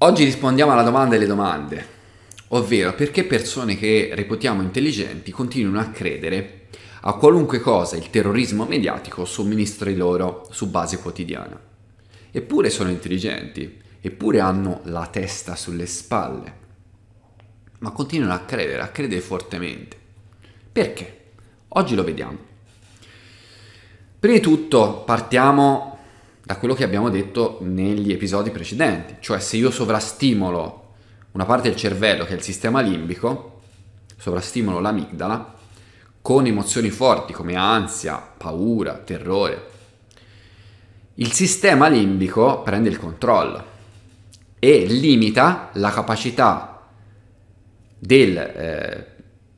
Oggi rispondiamo alla domanda delle domande, ovvero perché persone che reputiamo intelligenti continuano a credere a qualunque cosa il terrorismo mediatico somministri loro su base quotidiana. Eppure sono intelligenti, eppure hanno la testa sulle spalle, ma continuano a credere, a credere fortemente. Perché? Oggi lo vediamo. Prima di tutto partiamo da quello che abbiamo detto negli episodi precedenti, cioè se io sovrastimolo una parte del cervello che è il sistema limbico, sovrastimolo l'amigdala, con emozioni forti come ansia, paura, terrore, il sistema limbico prende il controllo e limita la capacità del eh,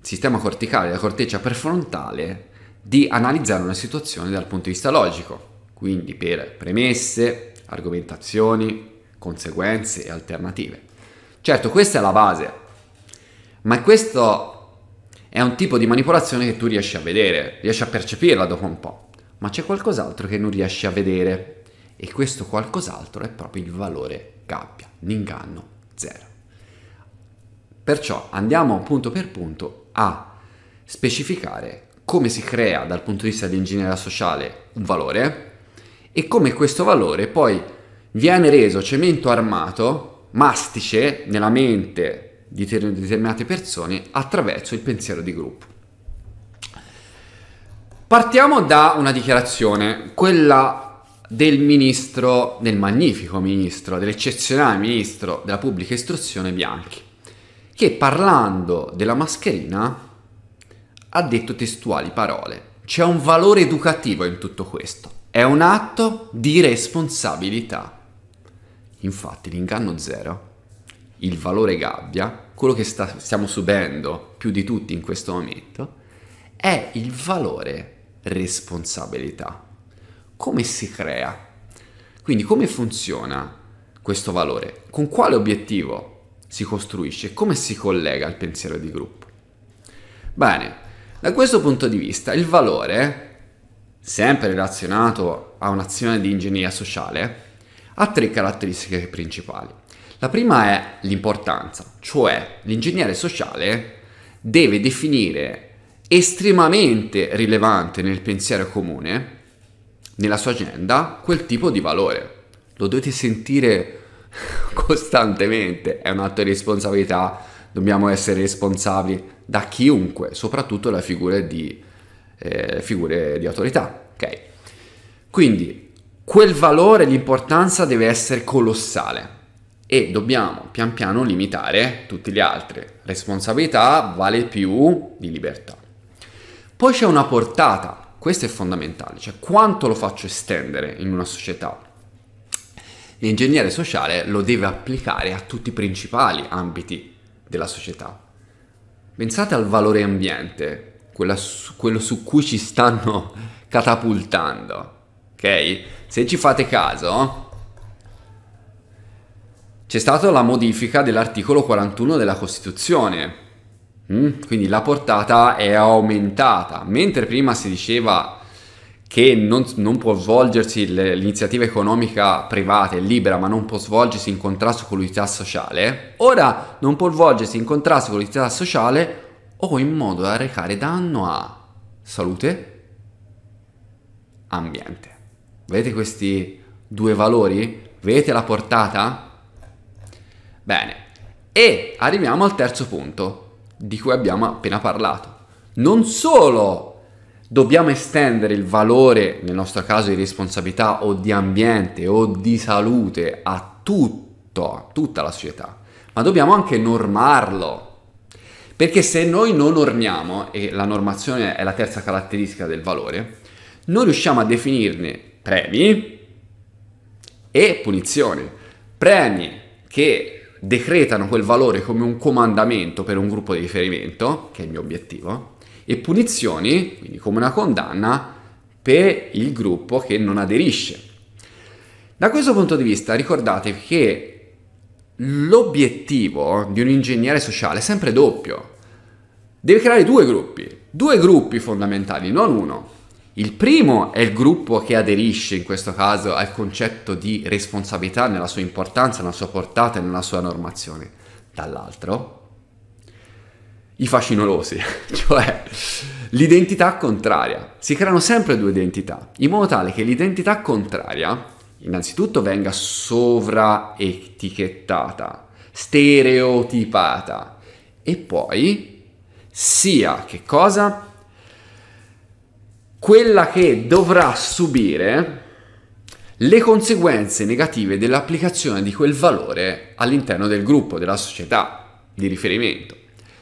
sistema corticale, della corteccia prefrontale, di analizzare una situazione dal punto di vista logico quindi per premesse, argomentazioni, conseguenze e alternative. Certo, questa è la base, ma questo è un tipo di manipolazione che tu riesci a vedere, riesci a percepirla dopo un po', ma c'è qualcos'altro che non riesci a vedere e questo qualcos'altro è proprio il valore gabbia, l'inganno zero. Perciò andiamo punto per punto a specificare come si crea dal punto di vista dell'ingegneria sociale un valore, e come questo valore poi viene reso cemento armato, mastice nella mente di determinate persone attraverso il pensiero di gruppo. Partiamo da una dichiarazione, quella del ministro, del magnifico ministro, dell'eccezionale ministro della pubblica istruzione Bianchi, che parlando della mascherina ha detto testuali parole. C'è un valore educativo in tutto questo. È un atto di responsabilità. Infatti l'inganno zero, il valore gabbia, quello che sta, stiamo subendo più di tutti in questo momento, è il valore responsabilità. Come si crea? Quindi come funziona questo valore? Con quale obiettivo si costruisce? Come si collega al pensiero di gruppo? Bene, da questo punto di vista il valore sempre relazionato a un'azione di ingegneria sociale, ha tre caratteristiche principali. La prima è l'importanza, cioè l'ingegnere sociale deve definire estremamente rilevante nel pensiero comune, nella sua agenda, quel tipo di valore. Lo dovete sentire costantemente, è un atto di responsabilità, dobbiamo essere responsabili da chiunque, soprattutto da figure di eh, figure di autorità. Ok, Quindi quel valore, l'importanza deve essere colossale e dobbiamo pian piano limitare tutte le altre. Responsabilità vale più di libertà. Poi c'è una portata, questo è fondamentale, cioè quanto lo faccio estendere in una società. L'ingegnere sociale lo deve applicare a tutti i principali ambiti della società. Pensate al valore ambiente, quella su, quello su cui ci stanno catapultando. Ok? Se ci fate caso, c'è stata la modifica dell'articolo 41 della Costituzione. Mm? Quindi la portata è aumentata, mentre prima si diceva che non, non, può svolgersi l'iniziativa economica privata e libera, ma non può svolgersi in contrasto con l'unità sociale, ora non può svolgersi in contrasto con l'unità sociale o in modo da recare danno a salute, ambiente. Vedete questi due valori? Vedete la portata? Bene, e arriviamo al terzo punto di cui abbiamo appena parlato. Non solo dobbiamo estendere il valore, nel nostro caso di responsabilità o di ambiente o di salute, a tutto, a tutta la società, ma dobbiamo anche normarlo perché se noi non orniamo, e la normazione è la terza caratteristica del valore, non riusciamo a definirne premi e punizioni. Premi che decretano quel valore come un comandamento per un gruppo di riferimento, che è il mio obiettivo, e punizioni, quindi come una condanna, per il gruppo che non aderisce. Da questo punto di vista ricordatevi che l'obiettivo di un ingegnere sociale è sempre doppio. Deve creare due gruppi, due gruppi fondamentali, non uno. Il primo è il gruppo che aderisce in questo caso al concetto di responsabilità nella sua importanza, nella sua portata e nella sua normazione. Dall'altro, i fascinolosi, cioè l'identità contraria. Si creano sempre due identità, in modo tale che l'identità contraria innanzitutto venga sovraetichettata, stereotipata e poi sia che cosa? Quella che dovrà subire le conseguenze negative dell'applicazione di quel valore all'interno del gruppo, della società di riferimento.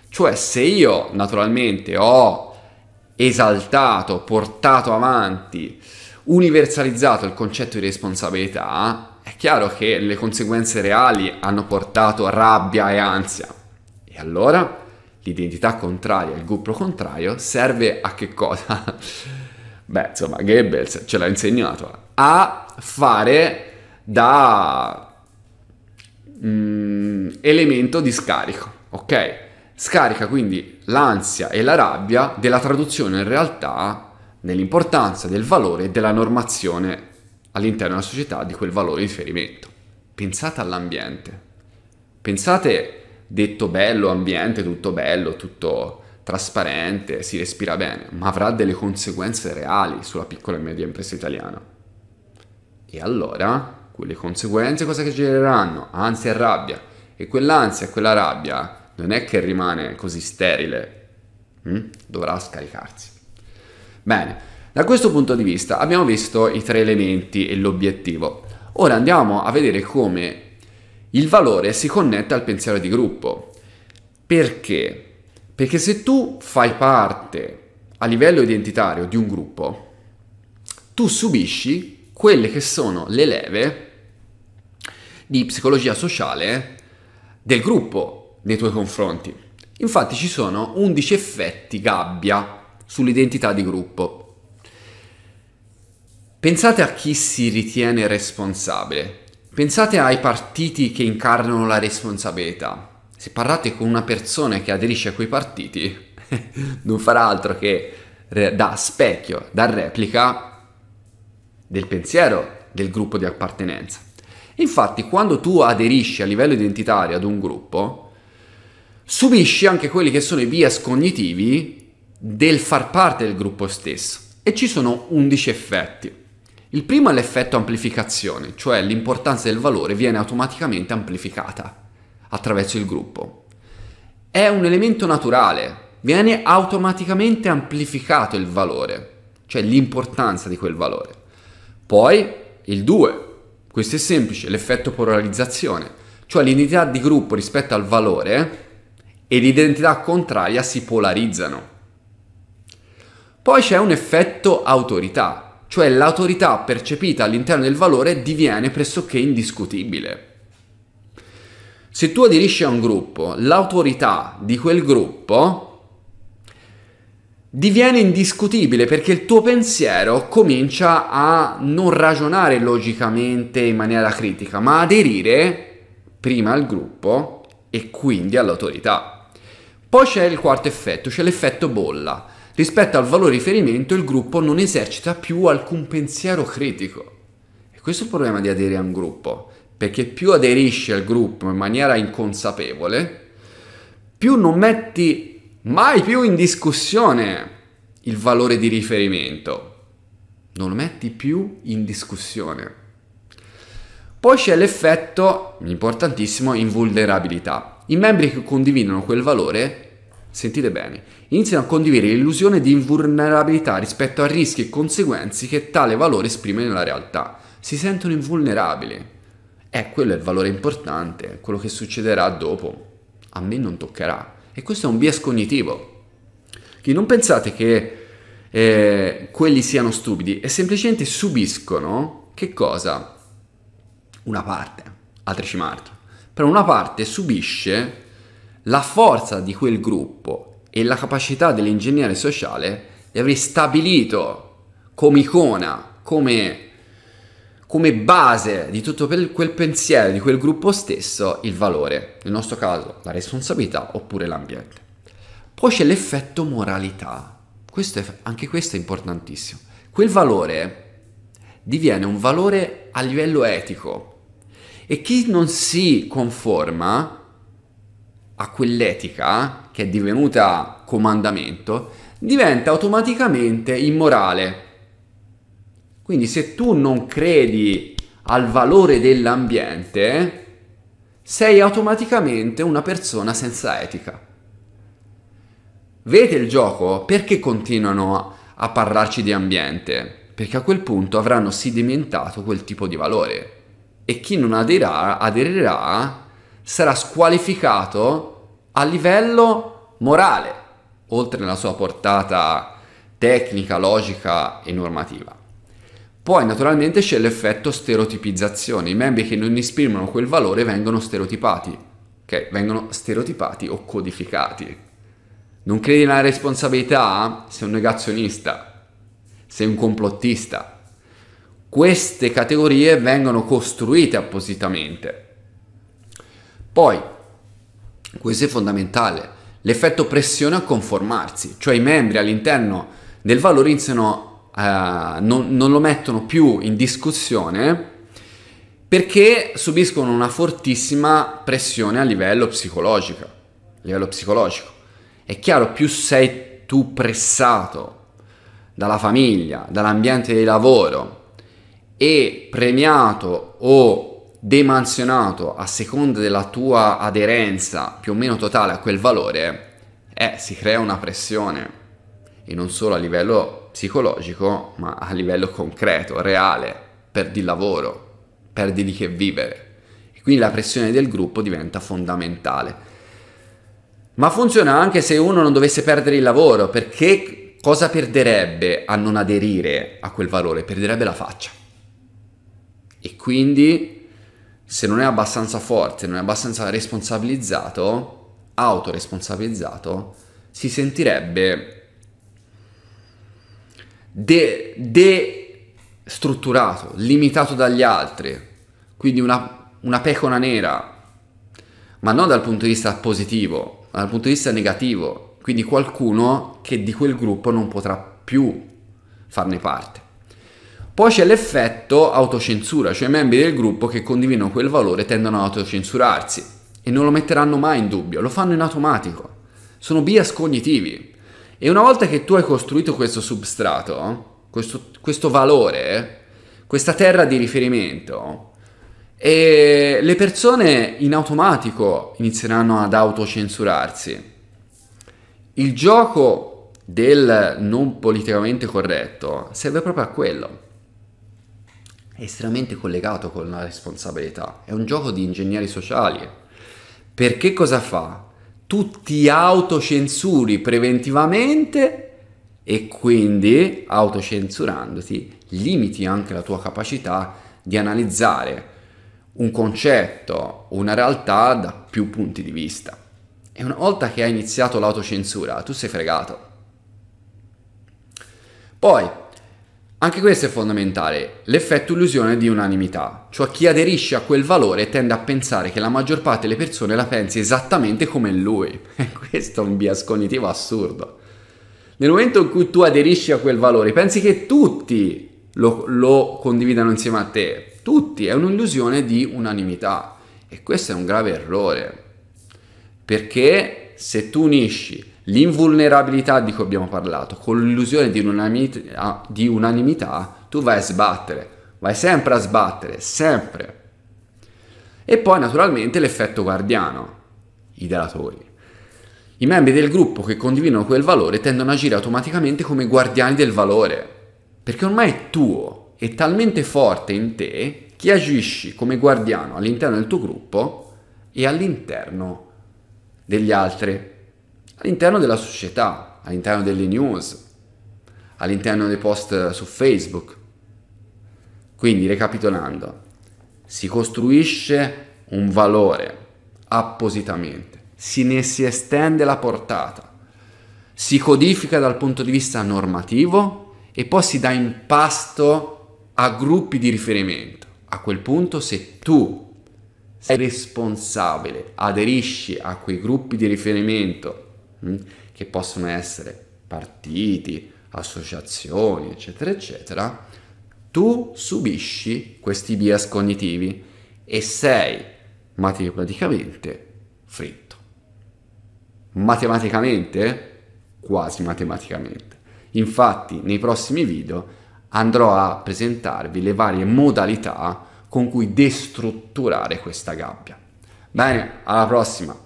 Cioè se io naturalmente ho esaltato, portato avanti universalizzato il concetto di responsabilità, è chiaro che le conseguenze reali hanno portato rabbia e ansia. E allora l'identità contraria, il gruppo contrario, serve a che cosa? Beh, insomma, Goebbels ce l'ha insegnato. A fare da mm, elemento di scarico, ok? Scarica quindi l'ansia e la rabbia della traduzione in realtà nell'importanza del valore e della normazione all'interno della società di quel valore di riferimento. Pensate all'ambiente. Pensate detto bello ambiente, tutto bello, tutto trasparente, si respira bene, ma avrà delle conseguenze reali sulla piccola e media impresa italiana. E allora quelle conseguenze cosa che genereranno? Ansia e rabbia. E quell'ansia e quella rabbia non è che rimane così sterile, hm? dovrà scaricarsi. Bene, da questo punto di vista abbiamo visto i tre elementi e l'obiettivo. Ora andiamo a vedere come il valore si connette al pensiero di gruppo. Perché? Perché se tu fai parte a livello identitario di un gruppo, tu subisci quelle che sono le leve di psicologia sociale del gruppo nei tuoi confronti. Infatti ci sono 11 effetti gabbia sull'identità di gruppo. Pensate a chi si ritiene responsabile, pensate ai partiti che incarnano la responsabilità. Se parlate con una persona che aderisce a quei partiti, non farà altro che da specchio, da replica del pensiero del gruppo di appartenenza. Infatti, quando tu aderisci a livello identitario ad un gruppo, subisci anche quelli che sono i bias cognitivi del far parte del gruppo stesso e ci sono 11 effetti. Il primo è l'effetto amplificazione, cioè l'importanza del valore viene automaticamente amplificata attraverso il gruppo. È un elemento naturale, viene automaticamente amplificato il valore, cioè l'importanza di quel valore. Poi il 2, questo è semplice, l'effetto polarizzazione, cioè l'identità di gruppo rispetto al valore e l'identità contraria si polarizzano. Poi c'è un effetto autorità, cioè l'autorità percepita all'interno del valore diviene pressoché indiscutibile. Se tu aderisci a un gruppo, l'autorità di quel gruppo diviene indiscutibile perché il tuo pensiero comincia a non ragionare logicamente in maniera critica, ma aderire prima al gruppo e quindi all'autorità. Poi c'è il quarto effetto, c'è l'effetto bolla. Rispetto al valore riferimento il gruppo non esercita più alcun pensiero critico. E questo è il problema di aderire a un gruppo, perché più aderisci al gruppo in maniera inconsapevole, più non metti mai più in discussione il valore di riferimento. Non lo metti più in discussione. Poi c'è l'effetto importantissimo invulnerabilità. I membri che condividono quel valore Sentite bene, iniziano a condividere l'illusione di invulnerabilità rispetto a rischi e conseguenze che tale valore esprime nella realtà. Si sentono invulnerabili. Eh, quello è il valore importante, quello che succederà dopo. A me non toccherà. E questo è un bias cognitivo. Che non pensate che eh, quelli siano stupidi e semplicemente subiscono che cosa? Una parte, altri ci marchi. Però una parte subisce la forza di quel gruppo e la capacità dell'ingegnere sociale di aver stabilito come icona, come, come base di tutto quel pensiero, di quel gruppo stesso, il valore, nel nostro caso la responsabilità oppure l'ambiente. Poi c'è l'effetto moralità, questo è, anche questo è importantissimo. Quel valore diviene un valore a livello etico e chi non si conforma a quell'etica che è divenuta comandamento, diventa automaticamente immorale. Quindi se tu non credi al valore dell'ambiente, sei automaticamente una persona senza etica. Vedete il gioco? Perché continuano a parlarci di ambiente? Perché a quel punto avranno sedimentato quel tipo di valore. E chi non aderirà, aderirà sarà squalificato a livello morale, oltre alla sua portata tecnica, logica e normativa. Poi naturalmente c'è l'effetto stereotipizzazione, i membri che non esprimono quel valore vengono stereotipati, ok? Vengono stereotipati o codificati. Non credi nella responsabilità? Sei un negazionista, sei un complottista. Queste categorie vengono costruite appositamente poi, questo è fondamentale, l'effetto pressione a conformarsi, cioè i membri all'interno del valore iniziano, eh, non, non lo mettono più in discussione perché subiscono una fortissima pressione a livello psicologico. A livello psicologico. È chiaro, più sei tu pressato dalla famiglia, dall'ambiente di lavoro e premiato o demansionato a seconda della tua aderenza più o meno totale a quel valore, eh, si crea una pressione e non solo a livello psicologico, ma a livello concreto, reale, perdi il lavoro, perdi di che vivere. E quindi la pressione del gruppo diventa fondamentale. Ma funziona anche se uno non dovesse perdere il lavoro, perché cosa perderebbe a non aderire a quel valore? Perderebbe la faccia. E quindi se non è abbastanza forte, non è abbastanza responsabilizzato, autoresponsabilizzato, si sentirebbe de- destrutturato, limitato dagli altri, quindi una, una pecora nera, ma non dal punto di vista positivo, ma dal punto di vista negativo, quindi qualcuno che di quel gruppo non potrà più farne parte. Poi c'è l'effetto autocensura, cioè i membri del gruppo che condividono quel valore tendono ad autocensurarsi e non lo metteranno mai in dubbio, lo fanno in automatico. Sono bias cognitivi. E una volta che tu hai costruito questo substrato, questo, questo valore, questa terra di riferimento, e le persone in automatico inizieranno ad autocensurarsi. Il gioco del non politicamente corretto serve proprio a quello è estremamente collegato con la responsabilità. È un gioco di ingegneri sociali. Perché cosa fa? Tu ti autocensuri preventivamente e quindi autocensurandoti limiti anche la tua capacità di analizzare un concetto, una realtà da più punti di vista. E una volta che hai iniziato l'autocensura, tu sei fregato. Poi, anche questo è fondamentale, l'effetto illusione di unanimità, cioè chi aderisce a quel valore tende a pensare che la maggior parte delle persone la pensi esattamente come lui. E questo è un bias cognitivo assurdo. Nel momento in cui tu aderisci a quel valore, pensi che tutti lo, lo condividano insieme a te, tutti, è un'illusione di unanimità e questo è un grave errore, perché se tu unisci L'invulnerabilità di cui abbiamo parlato, con l'illusione di, ah, di unanimità, tu vai a sbattere, vai sempre a sbattere, sempre. E poi naturalmente l'effetto guardiano, i delatori. I membri del gruppo che condividono quel valore tendono a agire automaticamente come guardiani del valore, perché ormai è tuo, è talmente forte in te che agisci come guardiano all'interno del tuo gruppo e all'interno degli altri all'interno della società, all'interno delle news, all'interno dei post su Facebook. Quindi, recapitolando, si costruisce un valore appositamente, si ne si estende la portata, si codifica dal punto di vista normativo e poi si dà impasto a gruppi di riferimento. A quel punto, se tu sei responsabile, aderisci a quei gruppi di riferimento Mm, che possono essere partiti, associazioni, eccetera, eccetera, tu subisci questi bias cognitivi e sei matematicamente fritto. Matematicamente? Quasi matematicamente. Infatti nei prossimi video andrò a presentarvi le varie modalità con cui destrutturare questa gabbia. Bene, alla prossima!